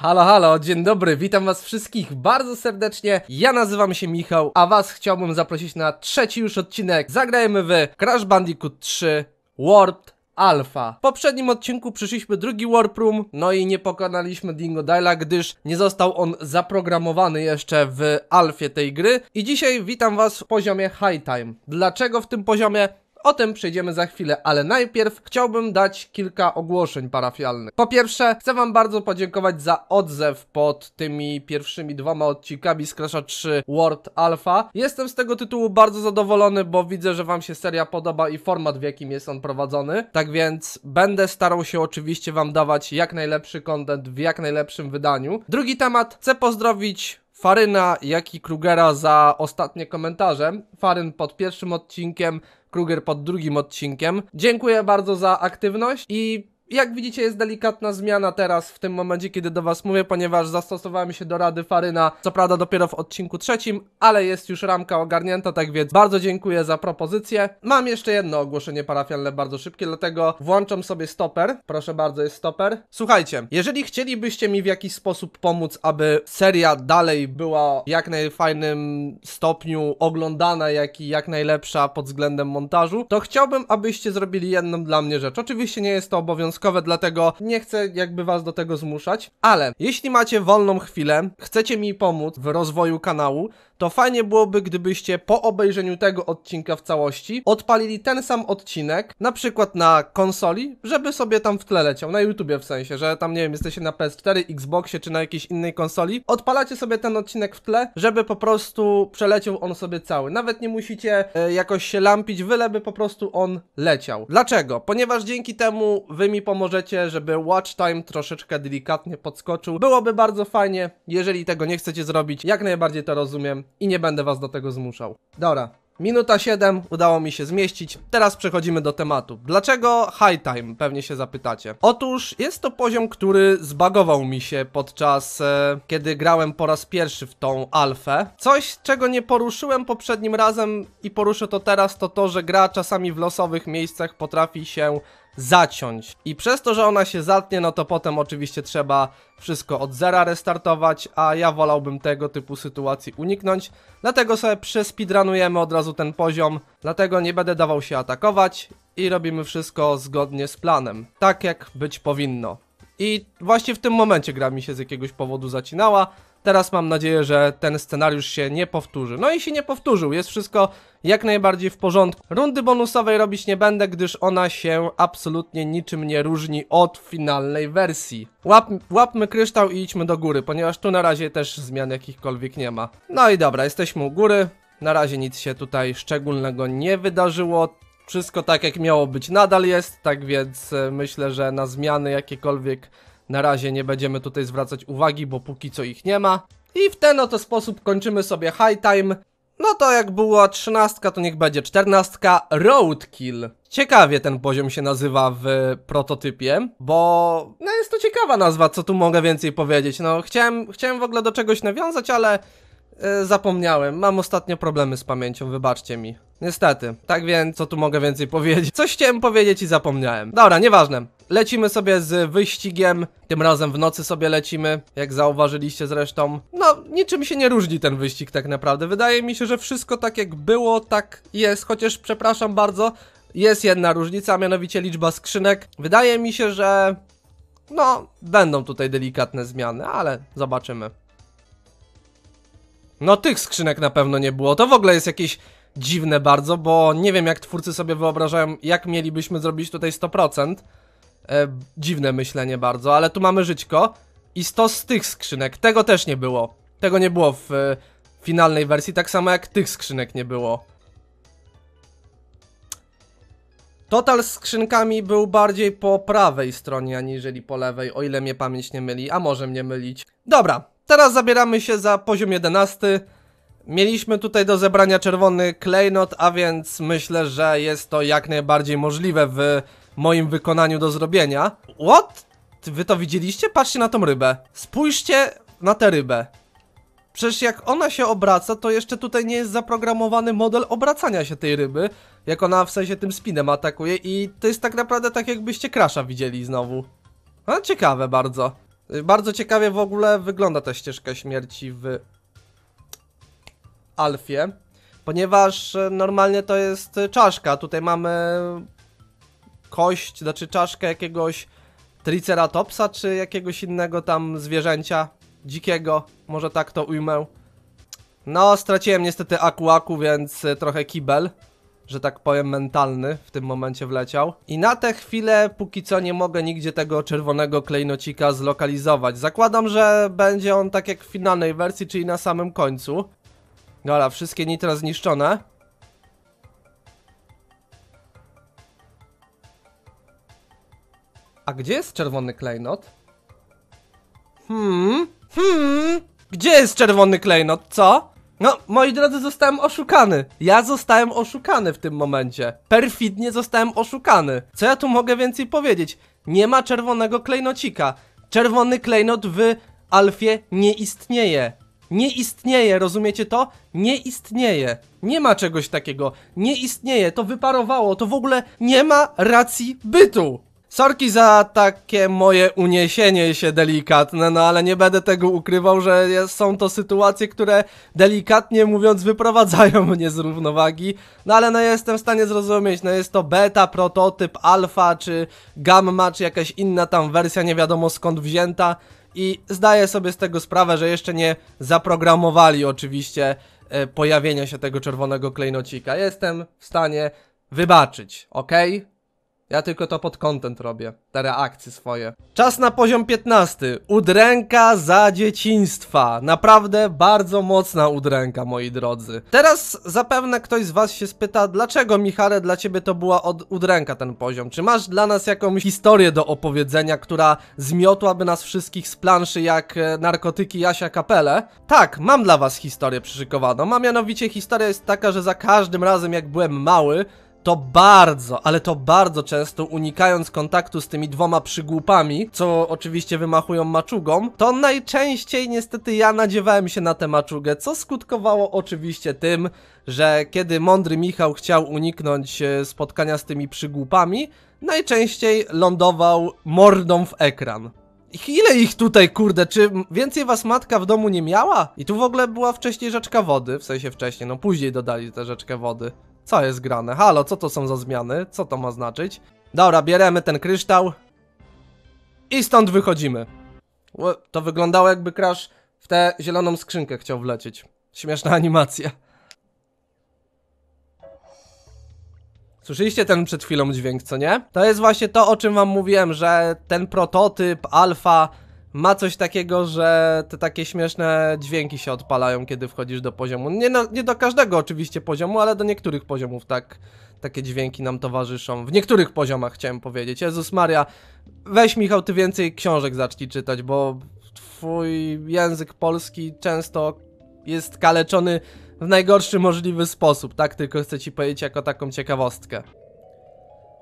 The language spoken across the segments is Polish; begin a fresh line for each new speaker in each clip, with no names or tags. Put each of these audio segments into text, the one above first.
Halo, halo, dzień dobry, witam was wszystkich bardzo serdecznie. Ja nazywam się Michał, a was chciałbym zaprosić na trzeci już odcinek. Zagrajemy w Crash Bandicoot 3 Warped Alpha. W poprzednim odcinku przyszliśmy drugi Warp Room, no i nie pokonaliśmy Dingo Dyla, gdyż nie został on zaprogramowany jeszcze w alfie tej gry. I dzisiaj witam was w poziomie High Time. Dlaczego w tym poziomie? O tym przejdziemy za chwilę, ale najpierw chciałbym dać kilka ogłoszeń parafialnych. Po pierwsze, chcę wam bardzo podziękować za odzew pod tymi pierwszymi dwoma odcinkami z Crash'a 3 World Alpha. Jestem z tego tytułu bardzo zadowolony, bo widzę, że wam się seria podoba i format w jakim jest on prowadzony. Tak więc będę starał się oczywiście wam dawać jak najlepszy content w jak najlepszym wydaniu. Drugi temat, chcę pozdrowić Faryna, jak i Krugera za ostatnie komentarze. Faryn pod pierwszym odcinkiem Kruger pod drugim odcinkiem. Dziękuję bardzo za aktywność i jak widzicie, jest delikatna zmiana teraz, w tym momencie, kiedy do Was mówię, ponieważ zastosowałem się do rady Faryna, co prawda dopiero w odcinku trzecim, ale jest już ramka ogarnięta, tak więc bardzo dziękuję za propozycję. Mam jeszcze jedno ogłoszenie parafialne, bardzo szybkie, dlatego włączam sobie stoper. Proszę bardzo, jest stoper. Słuchajcie, jeżeli chcielibyście mi w jakiś sposób pomóc, aby seria dalej była w jak najfajnym stopniu oglądana, jak i jak najlepsza pod względem montażu, to chciałbym, abyście zrobili jedną dla mnie rzecz. Oczywiście nie jest to obowiązkowe, dlatego nie chcę jakby was do tego zmuszać, ale jeśli macie wolną chwilę, chcecie mi pomóc w rozwoju kanału, to fajnie byłoby, gdybyście po obejrzeniu tego odcinka w całości odpalili ten sam odcinek, na przykład na konsoli, żeby sobie tam w tle leciał, na YouTubie w sensie, że tam nie wiem, jesteście na PS4, Xboxie czy na jakiejś innej konsoli, odpalacie sobie ten odcinek w tle, żeby po prostu przeleciał on sobie cały. Nawet nie musicie y, jakoś się lampić, wyle, by po prostu on leciał. Dlaczego? Ponieważ dzięki temu wy mi pomożecie, żeby watch time troszeczkę delikatnie podskoczył. Byłoby bardzo fajnie, jeżeli tego nie chcecie zrobić, jak najbardziej to rozumiem i nie będę was do tego zmuszał. Dobra, Minuta 7, udało mi się zmieścić. Teraz przechodzimy do tematu. Dlaczego high time? Pewnie się zapytacie. Otóż jest to poziom, który zbagował mi się podczas e, kiedy grałem po raz pierwszy w tą alfę. Coś, czego nie poruszyłem poprzednim razem i poruszę to teraz, to to, że gra czasami w losowych miejscach potrafi się zaciąć. I przez to, że ona się zatnie, no to potem oczywiście trzeba wszystko od zera restartować, a ja wolałbym tego typu sytuacji uniknąć. Dlatego sobie przespeedrunujemy od razu ten poziom, dlatego nie będę dawał się atakować i robimy wszystko zgodnie z planem. Tak jak być powinno. I właśnie w tym momencie gra mi się z jakiegoś powodu zacinała, Teraz mam nadzieję, że ten scenariusz się nie powtórzy. No i się nie powtórzył, jest wszystko jak najbardziej w porządku. Rundy bonusowej robić nie będę, gdyż ona się absolutnie niczym nie różni od finalnej wersji. Łap, łapmy kryształ i idźmy do góry, ponieważ tu na razie też zmian jakichkolwiek nie ma. No i dobra, jesteśmy u góry. Na razie nic się tutaj szczególnego nie wydarzyło. Wszystko tak jak miało być nadal jest, tak więc e, myślę, że na zmiany jakiekolwiek na razie nie będziemy tutaj zwracać uwagi, bo póki co ich nie ma. I w ten oto sposób kończymy sobie high time. No to jak była trzynastka, to niech będzie czternastka Roadkill. Ciekawie ten poziom się nazywa w prototypie, bo no jest to ciekawa nazwa, co tu mogę więcej powiedzieć. No chciałem, chciałem w ogóle do czegoś nawiązać, ale yy, zapomniałem. Mam ostatnio problemy z pamięcią, wybaczcie mi. Niestety. Tak więc, co tu mogę więcej powiedzieć? Coś chciałem powiedzieć i zapomniałem. Dobra, nieważne lecimy sobie z wyścigiem. Tym razem w nocy sobie lecimy, jak zauważyliście zresztą. No, niczym się nie różni ten wyścig tak naprawdę. Wydaje mi się, że wszystko tak jak było, tak jest. Chociaż, przepraszam bardzo, jest jedna różnica, a mianowicie liczba skrzynek. Wydaje mi się, że... No, będą tutaj delikatne zmiany, ale zobaczymy. No tych skrzynek na pewno nie było. To w ogóle jest jakieś dziwne bardzo, bo nie wiem jak twórcy sobie wyobrażają, jak mielibyśmy zrobić tutaj 100%. E, dziwne myślenie bardzo, ale tu mamy żyćko i 100 z tych skrzynek. Tego też nie było. Tego nie było w e, finalnej wersji, tak samo jak tych skrzynek nie było. Total z skrzynkami był bardziej po prawej stronie, aniżeli po lewej, o ile mnie pamięć nie myli, a może mnie mylić. Dobra, teraz zabieramy się za poziom 11. Mieliśmy tutaj do zebrania czerwony klejnot, a więc myślę, że jest to jak najbardziej możliwe w w moim wykonaniu do zrobienia. What? Wy to widzieliście? Patrzcie na tą rybę. Spójrzcie na tę rybę. Przecież jak ona się obraca, to jeszcze tutaj nie jest zaprogramowany model obracania się tej ryby, jak ona w sensie tym spinem atakuje i to jest tak naprawdę tak jakbyście krasza widzieli znowu. No ciekawe bardzo. Y, bardzo ciekawie w ogóle wygląda ta ścieżka śmierci w Alfie, ponieważ y, normalnie to jest y, czaszka, tutaj mamy kość, znaczy czaszkę jakiegoś triceratopsa, czy jakiegoś innego tam zwierzęcia dzikiego, może tak to ujmę. No, straciłem niestety akuaku, więc e, trochę kibel, że tak powiem mentalny w tym momencie wleciał. I na tę chwilę póki co nie mogę nigdzie tego czerwonego klejnocika zlokalizować. Zakładam, że będzie on tak jak w finalnej wersji, czyli na samym końcu. Dobra, wszystkie nitra zniszczone. A gdzie jest czerwony klejnot? Hmm, hmm, gdzie jest czerwony klejnot, co? No, moi drodzy, zostałem oszukany. Ja zostałem oszukany w tym momencie. Perfidnie zostałem oszukany. Co ja tu mogę więcej powiedzieć? Nie ma czerwonego klejnocika. Czerwony klejnot w Alfie nie istnieje. Nie istnieje, rozumiecie to? Nie istnieje. Nie ma czegoś takiego. Nie istnieje, to wyparowało, to w ogóle nie ma racji bytu. Sorki za takie moje uniesienie się delikatne, no ale nie będę tego ukrywał, że jest, są to sytuacje, które delikatnie mówiąc wyprowadzają mnie z równowagi, no ale no jestem w stanie zrozumieć, no jest to beta, prototyp, alfa czy gamma czy jakaś inna tam wersja nie wiadomo skąd wzięta i zdaję sobie z tego sprawę, że jeszcze nie zaprogramowali oczywiście e, pojawienia się tego czerwonego klejnocika. Jestem w stanie wybaczyć, ok? Ja tylko to pod content robię, te reakcje swoje. Czas na poziom 15. Udręka za dzieciństwa. Naprawdę bardzo mocna udręka, moi drodzy. Teraz zapewne ktoś z was się spyta, dlaczego Michale dla ciebie to była od udręka ten poziom? Czy masz dla nas jakąś historię do opowiedzenia, która zmiotłaby nas wszystkich z planszy jak e, narkotyki Jasia Kapele? Tak, mam dla was historię przyszykowaną, a mianowicie historia jest taka, że za każdym razem jak byłem mały, to bardzo, ale to bardzo często unikając kontaktu z tymi dwoma przygłupami, co oczywiście wymachują maczugą, to najczęściej niestety ja nadziewałem się na tę maczugę, co skutkowało oczywiście tym, że kiedy mądry Michał chciał uniknąć e, spotkania z tymi przygłupami, najczęściej lądował mordą w ekran. Ile ich tutaj, kurde, czy więcej was matka w domu nie miała? I tu w ogóle była wcześniej rzeczka wody, w sensie wcześniej, no później dodali tę rzeczkę wody. Co jest grane? Halo, co to są za zmiany? Co to ma znaczyć? Dobra, bieremy ten kryształ. I stąd wychodzimy. To wyglądało jakby Crash w tę zieloną skrzynkę chciał wlecieć. Śmieszna animacja. Słyszeliście ten przed chwilą dźwięk, co nie? To jest właśnie to, o czym wam mówiłem, że ten prototyp, alfa, ma coś takiego, że te takie śmieszne dźwięki się odpalają, kiedy wchodzisz do poziomu. Nie, na, nie do każdego oczywiście poziomu, ale do niektórych poziomów tak takie dźwięki nam towarzyszą. W niektórych poziomach chciałem powiedzieć. Jezus Maria, weź Michał, ty więcej książek zacznij czytać, bo twój język polski często jest kaleczony w najgorszy możliwy sposób, tak? Tylko chcę ci powiedzieć jako taką ciekawostkę.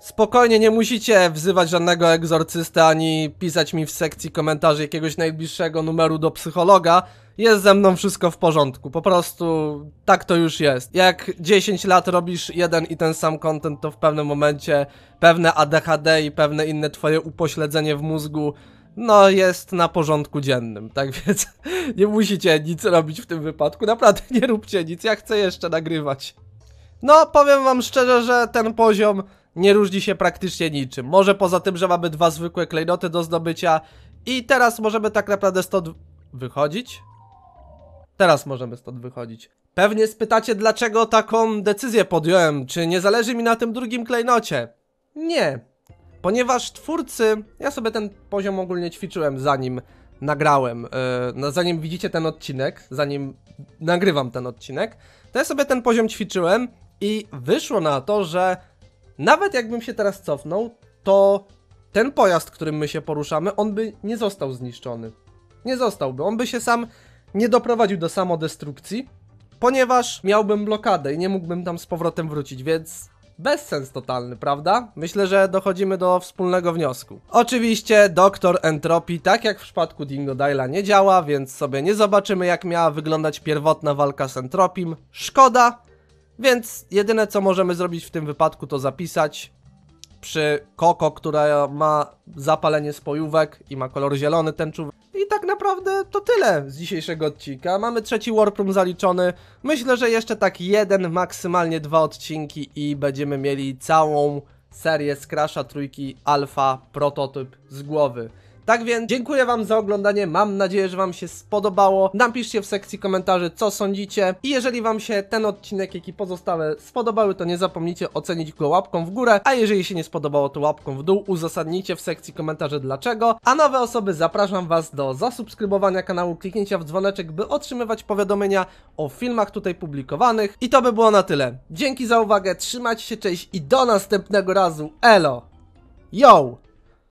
Spokojnie, nie musicie wzywać żadnego egzorcysty ani pisać mi w sekcji komentarzy jakiegoś najbliższego numeru do psychologa. Jest ze mną wszystko w porządku, po prostu tak to już jest. Jak 10 lat robisz jeden i ten sam content, to w pewnym momencie pewne ADHD i pewne inne twoje upośledzenie w mózgu no jest na porządku dziennym, tak więc nie musicie nic robić w tym wypadku, naprawdę nie róbcie nic, ja chcę jeszcze nagrywać. No, powiem wam szczerze, że ten poziom nie różni się praktycznie niczym. Może poza tym, że mamy dwa zwykłe klejnoty do zdobycia i teraz możemy tak naprawdę stąd wychodzić. Teraz możemy stąd wychodzić. Pewnie spytacie, dlaczego taką decyzję podjąłem, czy nie zależy mi na tym drugim klejnocie. Nie, ponieważ twórcy, ja sobie ten poziom ogólnie ćwiczyłem zanim nagrałem, yy, zanim widzicie ten odcinek, zanim nagrywam ten odcinek, to ja sobie ten poziom ćwiczyłem i wyszło na to, że nawet jakbym się teraz cofnął, to ten pojazd, którym my się poruszamy, on by nie został zniszczony. Nie zostałby. On by się sam nie doprowadził do samodestrukcji, ponieważ miałbym blokadę i nie mógłbym tam z powrotem wrócić, więc bezsens totalny, prawda? Myślę, że dochodzimy do wspólnego wniosku. Oczywiście doktor entropii, tak jak w przypadku Dingo Dyla, nie działa, więc sobie nie zobaczymy, jak miała wyglądać pierwotna walka z entropim. Szkoda, więc jedyne co możemy zrobić w tym wypadku to zapisać przy Koko, która ma zapalenie spojówek i ma kolor zielony tęczówek. I tak naprawdę to tyle z dzisiejszego odcinka. Mamy trzeci Warproom zaliczony. Myślę, że jeszcze tak jeden, maksymalnie dwa odcinki i będziemy mieli całą serię z Crasha trójki Alpha prototyp z głowy. Tak więc dziękuję Wam za oglądanie, mam nadzieję, że Wam się spodobało. Napiszcie w sekcji komentarzy, co sądzicie. I jeżeli Wam się ten odcinek, jak i pozostałe spodobały, to nie zapomnijcie ocenić go łapką w górę, a jeżeli się nie spodobało, to łapką w dół, uzasadnijcie w sekcji komentarzy dlaczego, a nowe osoby zapraszam Was do zasubskrybowania kanału, kliknięcia w dzwoneczek, by otrzymywać powiadomienia o filmach tutaj publikowanych. I to by było na tyle. Dzięki za uwagę, trzymajcie się, cześć i do następnego razu. Elo! Yo!